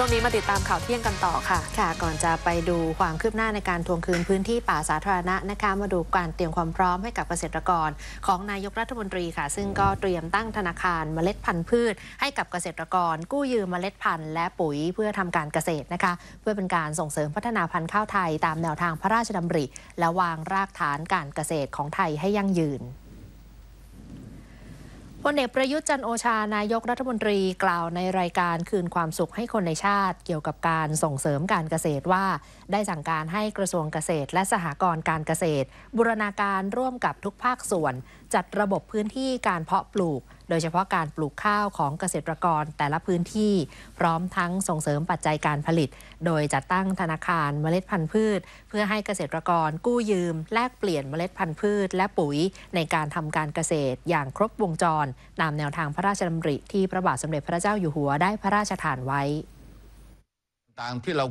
ช่วงนี้มาติดตามข่าวเที่ยงกันต่อค่ะ ค่ะ ก่อนจะไปดูความคืบหน้าในการทวงคืนพื้นที่ป่าสาธารณะนะคะ มาดูการเตรียมความพร้อมให้กับเกษตรกร ของนายกรัฐมนตรีค่ะ ซึ่งก็เตรียมตั้งธนาคาร เมล็ดพันธุ์พืชให้กับเกษตรกร กู้ยืมเมล็ดพันธุ์และปุ๋ยเพื่อทำการเกษตรนะคะ เพื่อเป็นการส่งเสริมพัฒนาพันธุ์ข้าวไทย ตามแนวทางพระราชดำริและวางรากฐานการเกษตรของไทยให้ยั่งยืนลเอกประยุทธ์จันโอชา นายกรัฐมนตรีกล่าวในรายการคืนความสุขให้คนในชาติเกี่ยวกับการส่งเสริมการเกษตรว่า ได้สั่งการให้กระทรวงเกษตรและสหกรณ์การเกษตรบูรณาการร่วมกับทุกภาคส่วน จัดระบบพื้นที่การเพาะปลูกโดยเฉพาะการปลูกข้าวของเกษตรกรแต่ละพื้นที่พร้อมทั้งส่งเสริมปัจจัยการผลิต โดยจัดตั้งธนาคารเมล็ดพันธุ์พืช เพื่อให้เกษตรกรกู้ยืม แลกเปลี่ยนเมล็ดพันธุ์พืช และปุ๋ยในการทำการเกษตร อย่างครบวงจร ตามแนวทางพระราชดำริ ที่พระบาทสมเด็จพระเจ้าอยู่หัวได้พระราชทานไว้ต่างที่เรา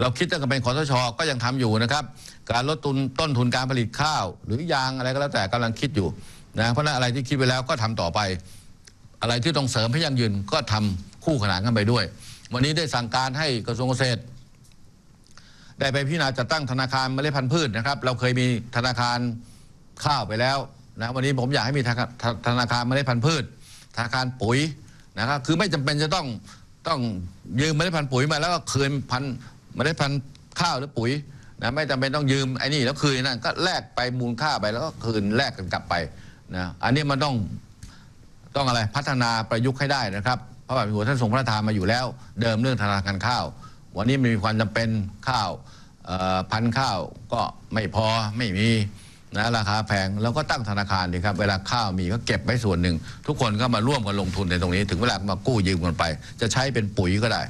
เราคิดตั้งแต่เป็นคอสชก็ยังทำอยู่นะครับ การลดต้นต้นทุนการผลิตข้าว หรือยางอะไรก็แล้วแต่กำลังคิดอยู่นะเพราะนั้นอะไรที่คิดไปแล้วก็ทำต่อไปอะไรที่ต้องเสริมให้ยั่งยืนก็ทำคู่ขนานกันไปด้วย วันนี้ได้สั่งการให้กระทรวงเกษตรได้ไปพิจารณาจัดตั้งธนาคารเมล็ดพันธุ์พืชนะครับ เราเคยมีธนาคารข้าวไปแล้วนะวันนี้ผมอยากให้มีธนาคารเมล็ดพันธุ์พืช ธนาคารปุ๋ยนะครับ คือไม่จำเป็นจะต้องต้องยืมเมล็ดพันธุ์ปุ๋ยมาแล้วก็คืนพันเมล็ดพันธุ์ข้าวหรือปุ๋ยนะไม่จำเป็นต้องยืมไอ้นี่แล้วคืนนั่นก็แลกไปมูลค่าไปแล้วก็คืนแลกกันกลับไปนะอันนี้มันต้องต้องอะไรพัฒนาประยุกต์ให้ได้นะครับพระบาทสมเด็จหัวท่านทรงพระทานมาอยู่แล้ว เดิมเรื่องธนาคารข้าว วันนี้มีความจำเป็นข้าวพันข้าวก็ไม่พอไม่มีนะราคาแพงแล้วก็ตั้งธนาคารดีครับเวลาข้าวมีก็เก็บไว้ส่วนหนึ่งทุกคนก็มาร่วมกันลงทุนในตรงนี้ ถึงเวลามากู้ยืมกันไป จะใช้เป็นปุ๋ยก็ได้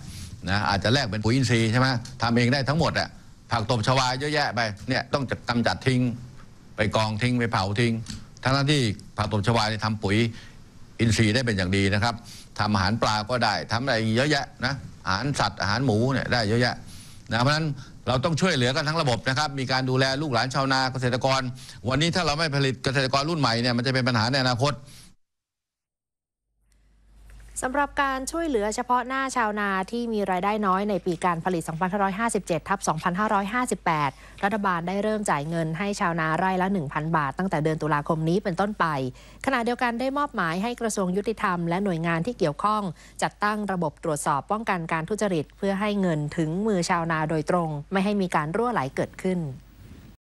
นะอาจจะแลกเป็นปุ๋ยอินทรีย์ใช่ไหมทำเองได้ทั้งหมดอ่ะผักตบชวาเยอะแยะไปเนี่ยต้องจักำจัดทิ้งไปกองทิ้งไปเผาทิ้ง ทั้งที่ผักตบชวาเนี่ยทำปุ๋ยอินทรีย์ได้เป็นอย่างดีนะครับทำอาหารปลาก็ได้ทำอะไรเยอะแยะนะ อาหารสัตว์ อาหารหมูเนี่ยได้เยอะแยะนะเพราะฉะนั้นเราต้องช่วยเหลือกันทั้งระบบนะครับ มีการดูแลลูกหลานชาวนาเกษตรกร วันนี้ถ้าเราไม่ผลิตเกษตรกรรุ่นใหม่เนี่ยมันจะเป็นปัญหาในอนาคตสำหรับการช่วยเหลือเฉพาะหน้าชาวนาที่มีรายได้น้อยในปีการผลิต 2557ทับ2558 รัฐบาลได้เริ่มจ่ายเงินให้ชาวนาไร่ละ 1,000 บาทตั้งแต่เดือนตุลาคมนี้เป็นต้นไป ขณะเดียวกันได้มอบหมายให้กระทรวงยุติธรรมและหน่วยงานที่เกี่ยวข้องจัดตั้งระบบตรวจสอบป้องกันการทุจริตเพื่อให้เงินถึงมือชาวนาโดยตรง ไม่ให้มีการรั่วไหลเกิดขึ้น